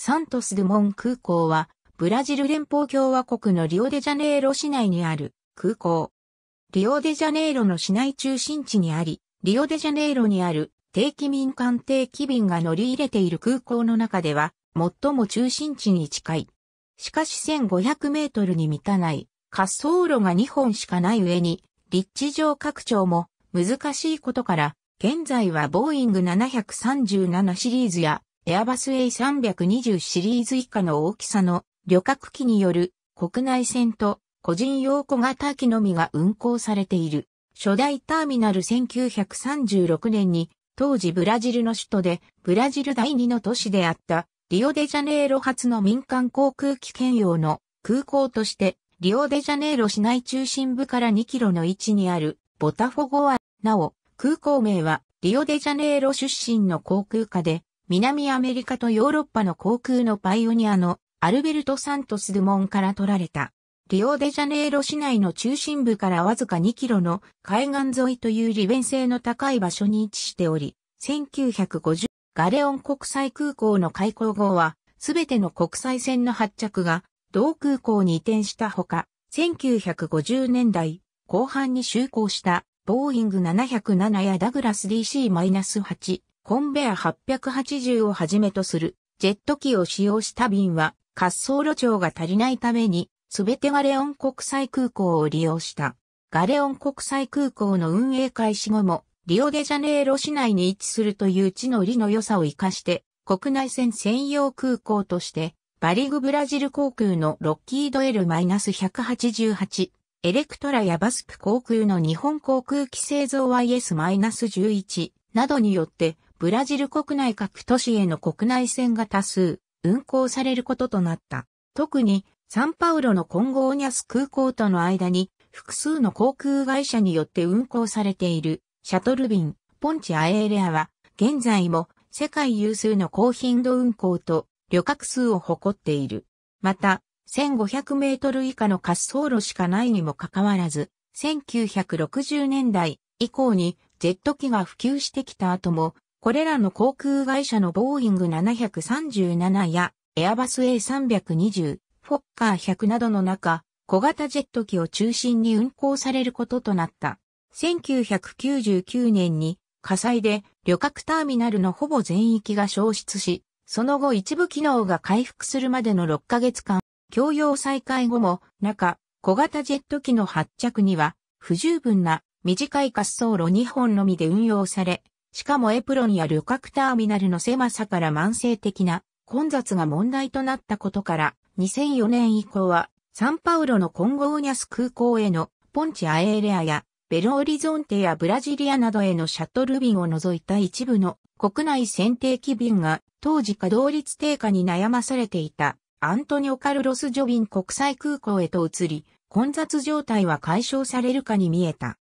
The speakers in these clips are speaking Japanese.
サントス・ドゥモン空港は、ブラジル連邦共和国のリオデジャネイロ市内にある空港。リオデジャネイロの市内中心地にあり、リオデジャネイロにある定期民間定期便が乗り入れている空港の中では、最も中心地に近い。しかし1500メートルに満たない滑走路が2本しかない上に、立地上拡張も難しいことから、現在はボーイング737シリーズやエアバス A320 シリーズ以下の大きさの旅客機による国内線と個人用小型機のみが運行されている。初代ターミナル1936年に当時ブラジルの首都でブラジル第二の都市であったリオデジャネイロ発の民間航空機兼用の空港としてリオデジャネイロ市内中心部から2キロの位置にあるボタフォゴア。なお空港名はリオデジャネイロ出身の航空家で南アメリカとヨーロッパの航空のパイオニアのアルベルト・サントス・ドゥモンから取られた。リオデジャネイロ市内の中心部からわずか2キロの海岸沿いという利便性の高い場所に位置しており、1950ガレオン国際空港の開港後は、すべての国際線の発着が同空港に移転したほか、1950年代後半に就航したボーイング707やダグラス DC-8 コンベア880をはじめとするジェット機を使用した便は滑走路長が足りないためにすべてガレオン国際空港を利用した。ガレオン国際空港の運営開始後もリオデジャネイロ市内に位置するという地の利の良さを活かして国内線専用空港としてバリグブラジル航空のロッキード L-188 エレクトラやバスプ航空の日本航空機製造 YS-11 などによってブラジル国内各都市への国内線が多数運行されることとなった。特にサンパウロのコンゴーニャス空港との間に複数の航空会社によって運行されているシャトル便ポンチアエーレアは現在も世界有数の高頻度運行と旅客数を誇っている。また、1500メートル以下の滑走路しかないにもかかわらず、1960年代以降にジェット機が普及してきた後もこれらの航空会社のボーイング737やエアバス A320、フォッカー100などの中、小型ジェット機を中心に運航されることとなった。1999年に火災で旅客ターミナルのほぼ全域が消失し、その後一部機能が回復するまでの6ヶ月間、供用再開後も中、小型ジェット機の発着には不十分な短い滑走路2本のみで運用され、しかもエプロンや旅客ターミナルの狭さから慢性的な混雑が問題となったことから、2004年以降は、サンパウロのコンゴーニャス空港へのポンチアエーレアやベロオリゾンテやブラジリアなどへのシャトル便を除いた一部の国内選定機便が当時稼働率低下に悩まされていたアントニオ・カルロス・ジョビン国際空港へと移り、混雑状態は解消されるかに見えた。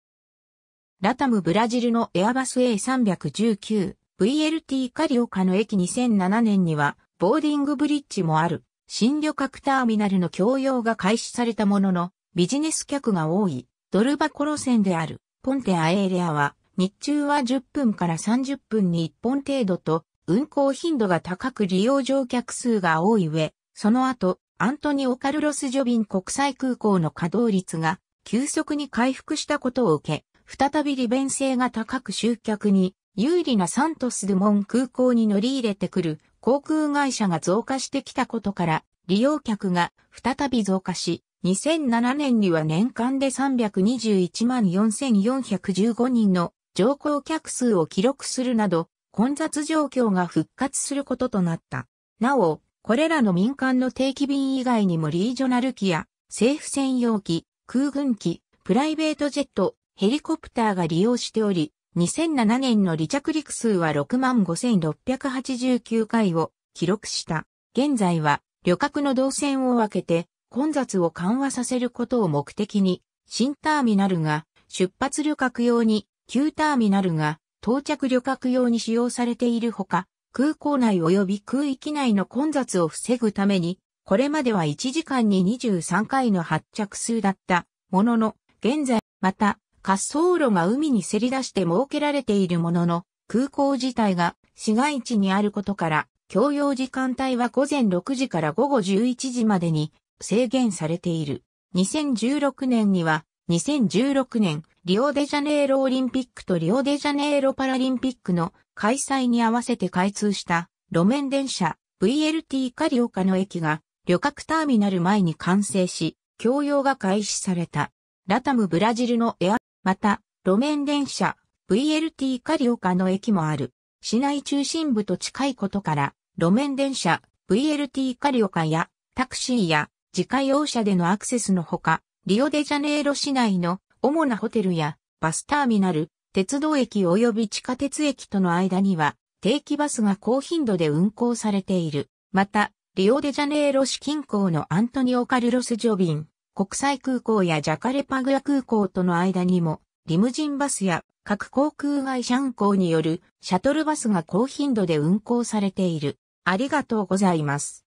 ラタムブラジルのエアバス A319、VLT カリオカの駅2007年には、ボーディングブリッジもある、新旅客ターミナルの供用が開始されたものの、ビジネス客が多い、ドルバコ路線である、ポンテアエリアは、日中は10分から30分に1本程度と、運行頻度が高く利用乗客数が多い上、その後、アントニオ・カルロス・ジョビン国際空港の稼働率が急速に回復したことを受け、再び利便性が高く集客に有利なサントス・ドモン空港に乗り入れてくる航空会社が増加してきたことから利用客が再び増加し、2007年には年間で3214415人の乗降客数を記録するなど、混雑状況が復活することとなった。なお、これらの民間の定期便以外にもリージョナル機や政府専用機、空軍機、プライベートジェット、ヘリコプターが利用しており、2007年の離着陸数は65,689回を記録した。現在は旅客の動線を分けて混雑を緩和させることを目的に、新ターミナルが出発旅客用に、旧ターミナルが到着旅客用に使用されているほか、空港内及び空域内の混雑を防ぐために、これまでは1時間に23回の発着数だったものの、現在、また、滑走路が海にせり出して設けられているものの、空港自体が市街地にあることから、共用時間帯は午前6時から午後11時までに制限されている。2016年には、2016年、リオデジャネイロオリンピックとリオデジャネイロパラリンピックの開催に合わせて開通した路面電車 VLT カリオカの駅が旅客ターミナル前に完成し、共用が開始された。ラタムブラジルのエアまた、路面電車 VLT カリオカの駅もある。市内中心部と近いことから、路面電車 VLT カリオカやタクシーや自家用車でのアクセスのほか、リオデジャネイロ市内の主なホテルやバスターミナル、鉄道駅及び地下鉄駅との間には定期バスが高頻度で運行されている。また、リオデジャネイロ市近郊のアントニオ・カルロス・ジョビン、国際空港やジャカレパグア空港との間にも、リムジンバスや各航空会社運行によるシャトルバスが高頻度で運行されている。ありがとうございます。